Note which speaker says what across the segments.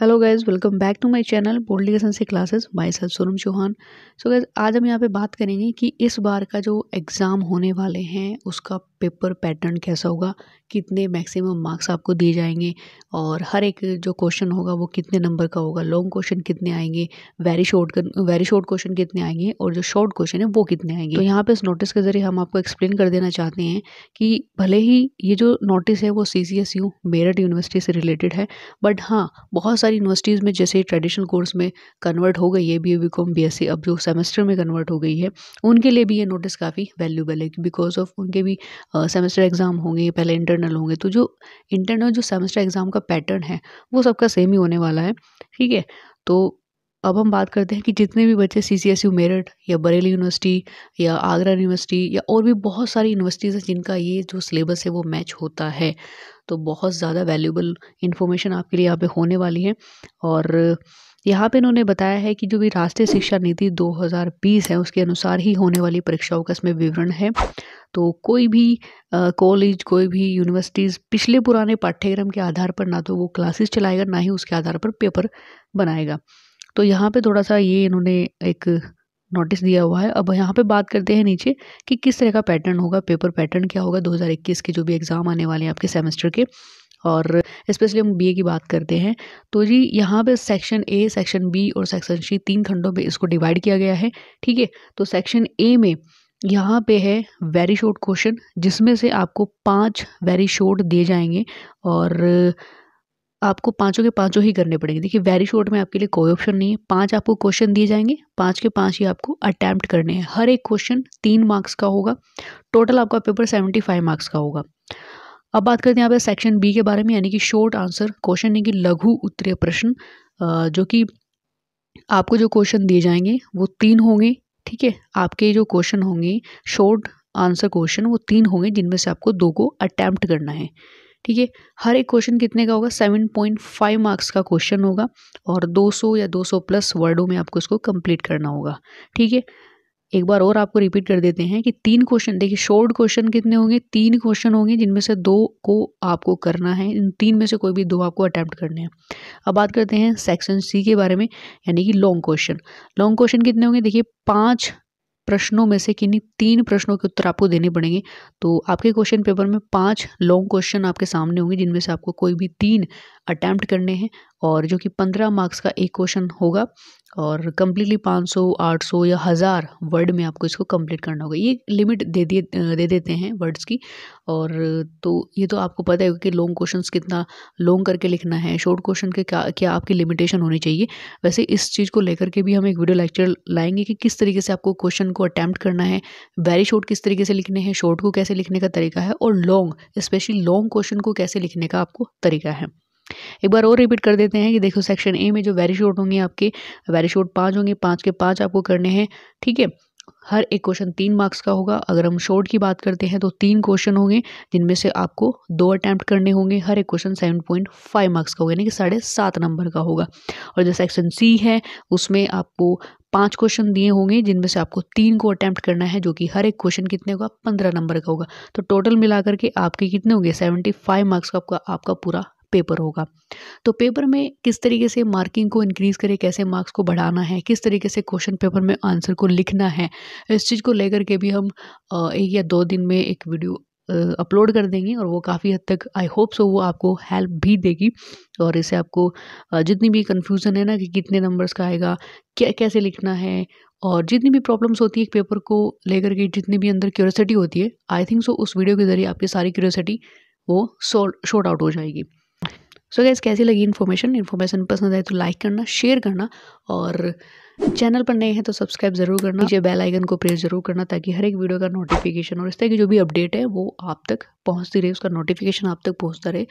Speaker 1: hello guys welcome back to my channel bold lesson से classes myself Sonam Chauhan so guys आज हम यहाँ पे बात करेंगे कि इस बार का जो एग्ज़ाम होने वाले हैं उसका पेपर पैटर्न कैसा होगा कितने मैक्सिमम मार्क्स आपको दिए जाएंगे और हर एक जो क्वेश्चन होगा वो कितने नंबर का होगा लॉन्ग क्वेश्चन कितने आएंगे very short very short question कितने आएंगे और जो शॉर्ट क्वेश्चन है वो कितने आएंगे तो यहाँ पे इस नोटिस के ज़रिए हम आपको एक्सप्लेन कर देना चाहते हैं कि भले ही ये जो नोटिस है वो C C S U Meerut university से रिलेटेड है बट हाँ बहुत सारी यूनिवर्सिटीज़ में जैसे ट्रेडिशनल कोर्स में कन्वर्ट हो गई है B A B com B S C अब जो सेमेस्टर में कन्वर्ट हो गई है उनके लिए भी ये नोटिस काफ़ी वैल्यूबल है बिकॉज ऑफ उनके भी सेमेस्टर एग्ज़ाम होंगे पहले इंटरनल होंगे तो जो इंटरनल जो सेमेस्टर एग्ज़ाम का पैटर्न है वो सबका सेम ही होने वाला है ठीक है तो अब हम बात करते हैं कि जितने भी बच्चे C C S U Meerut या बरेली यूनिवर्सिटी या आगरा यूनिवर्सिटी या और भी बहुत सारी यूनिवर्सिटीज़ हैं जिनका ये जो सिलेबस है वो मैच होता है तो बहुत ज़्यादा वैल्यूबल इन्फॉर्मेशन आपके लिए यहाँ पे होने वाली है और यहाँ पे इन्होंने बताया है कि जो भी राष्ट्रीय शिक्षा नीति 2020 है उसके अनुसार ही होने वाली परीक्षाओं का इसमें विवरण है तो कोई भी कॉलेज कोई भी यूनिवर्सिटीज़ पिछले पुराने पाठ्यक्रम के आधार पर ना तो वो क्लासेस चलाएगा ना ही उसके आधार पर पेपर बनाएगा तो यहाँ पर थोड़ा सा ये इन्होंने एक नोटिस दिया हुआ है अब यहाँ पे बात करते हैं नीचे कि किस तरह का पैटर्न होगा पेपर पैटर्न क्या होगा 2021 के जो भी एग्ज़ाम आने वाले हैं आपके सेमेस्टर के और स्पेशली हम बीए की बात करते हैं तो जी यहाँ पे सेक्शन ए सेक्शन बी और सेक्शन सी तीन खंडों में इसको डिवाइड किया गया है ठीक है तो सेक्शन ए में यहाँ पे है वेरी शॉर्ट क्वेश्चन जिसमें से आपको पांच वेरी शॉर्ट दिए जाएंगे और आपको पांचों के पांचों ही करने पड़ेंगे देखिए वेरी शॉर्ट में आपके लिए कोई ऑप्शन नहीं है पांच आपको क्वेश्चन दिए जाएंगे पांच के पांच ही आपको अटैम्प्ट करने हैं हर एक क्वेश्चन तीन मार्क्स का होगा टोटल आपका पेपर सेवेंटी फाइव मार्क्स का होगा अब बात करते हैं यहाँ पे सेक्शन बी के बारे में यानी कि शॉर्ट आंसर क्वेश्चन यानी कि लघु उत्तरीय प्रश्न जो कि आपको जो क्वेश्चन दिए जाएंगे वो तीन होंगे ठीक है आपके जो क्वेश्चन होंगे शॉर्ट आंसर क्वेश्चन वो तीन होंगे जिनमें से आपको दो को अटैम्प्ट करना है ठीक है हर एक क्वेश्चन कितने का होगा सेवन पॉइंट फाइव मार्क्स का क्वेश्चन होगा और दो सौ या दो सौ प्लस वर्डों में आपको इसको कंप्लीट करना होगा ठीक है एक बार और आपको रिपीट कर देते हैं कि तीन क्वेश्चन देखिए शॉर्ट क्वेश्चन कितने होंगे तीन क्वेश्चन होंगे जिनमें से दो को आपको करना है इन तीन में से कोई भी दो आपको अटैम्प्ट करने हैं अब बात करते हैं सेक्शन सी के बारे में यानी कि लॉन्ग क्वेश्चन लॉन्ग क्वेश्चन कितने होंगे देखिए पाँच प्रश्नों में से किन्हीं तीन प्रश्नों के उत्तर आपको देने पड़ेंगे तो आपके क्वेश्चन पेपर में पांच लॉन्ग क्वेश्चन आपके सामने होंगे जिनमें से आपको कोई भी तीन अटैम्प्ट करने हैं और जो कि पंद्रह मार्क्स का एक क्वेश्चन होगा और कम्प्लीटली पाँच सौ आठ सौ या हज़ार वर्ड में आपको इसको कंप्लीट करना होगा ये लिमिट दे दिए दे देते हैं वर्ड्स की और तो ये तो आपको पता है कि लॉन्ग क्वेश्चंस कितना लॉन्ग करके लिखना है शॉर्ट क्वेश्चन के क्या क्या आपकी लिमिटेशन होनी चाहिए वैसे इस चीज़ को लेकर के भी हम एक वीडियो लेक्चर लाएंगे कि किस तरीके से आपको क्वेश्चन को अटैम्प्ट करना है वेरी शॉर्ट किस तरीके से लिखने हैं शॉर्ट को कैसे लिखने का तरीका है और लॉन्ग स्पेशली लॉन्ग क्वेश्चन को कैसे लिखने का आपको तरीका है एक बार और रिपीट कर देते हैं कि देखो सेक्शन ए में जो वेरी शॉर्ट होंगे आपके वेरी शॉर्ट पाँच होंगे पाँच के पाँच आपको करने हैं ठीक है हर एक क्वेश्चन तीन मार्क्स का होगा अगर हम शॉर्ट की बात करते हैं तो तीन क्वेश्चन होंगे जिनमें से आपको दो अटैम्प्ट करने होंगे हर एक question seven point five marks का होगा यानी कि साढ़े सात नंबर का होगा और जो सेक्शन सी है उसमें आपको पांच क्वेश्चन दिए होंगे जिनमें से आपको तीन को अटैम्प्ट करना है जो कि हर एक क्वेश्चन कितने होगा पंद्रह नंबर का होगा तो टोटल मिलाकर के आपके कितने होंगे सेवेंटी फाइव मार्क्स का आपका आपका पूरा पेपर होगा तो पेपर में किस तरीके से मार्किंग को इंक्रीज़ करें कैसे मार्क्स को बढ़ाना है किस तरीके से क्वेश्चन पेपर में आंसर को लिखना है इस चीज़ को लेकर के भी हम एक या दो दिन में एक वीडियो अपलोड कर देंगे और वो काफ़ी हद तक आई होप सो वो आपको हेल्प भी देगी और इससे आपको जितनी भी कन्फ्यूज़न है ना कि कितने नंबर्स का आएगा क्या कैसे लिखना है और जितनी भी प्रॉब्लम्स होती है पेपर को लेकर के जितनी भी अंदर क्यूरसिटी होती है आई थिंक सो उस वीडियो के ज़रिए आपकी सारी क्यूरसिटी वो सॉल्व शॉर्ट आउट हो जाएगी सो अगर गैस कैसी लगी इन्फॉर्मेशन इन्फॉर्मेशन पसंद आए तो लाइक करना शेयर करना और चैनल पर नए हैं तो सब्सक्राइब जरूर करना नीचे बेल आइकन को प्रेस जरूर करना ताकि हर एक वीडियो का नोटिफिकेशन और इस तरह की जो भी अपडेट है वो आप तक पहुंचती रहे उसका नोटिफिकेशन आप तक पहुंचता रहे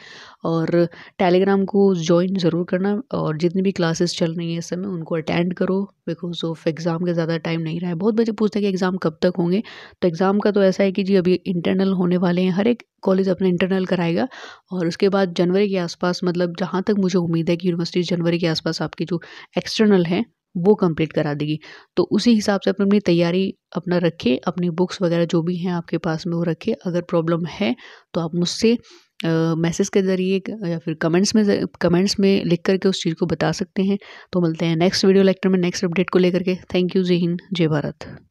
Speaker 1: और टेलीग्राम को ज्वाइन ज़रूर करना और जितनी भी क्लासेस चल रही हैं इस समय उनको अटेंड करो बिकॉज ऑफ एग्ज़ाम का ज़्यादा टाइम नहीं रहा है बहुत बच्चे पूछते हैं कि एग्ज़ाम कब तक होंगे तो एग्ज़ाम का तो ऐसा है कि जी अभी इंटरनल होने वाले हैं हर एक कॉलेज अपना इंटरनल कराएगा और उसके बाद जनवरी के आसपास मतलब जहाँ तक मुझे उम्मीद है कि यूनिवर्सिटी जनवरी के आसपास आपकी जो एक्सटर्नल हैं वो कंप्लीट करा देगी तो उसी हिसाब से अपनी अपनी तैयारी अपना रखें अपनी बुक्स वगैरह जो भी हैं आपके पास में वो रखें अगर प्रॉब्लम है तो आप मुझसे मैसेज के ज़रिए या फिर कमेंट्स में कमेंट्स में लिख करके उस चीज़ को बता सकते हैं तो मिलते हैं नेक्स्ट वीडियो लेक्चर में नेक्स्ट अपडेट को लेकर के थैंक यू जय हिंद जय भारत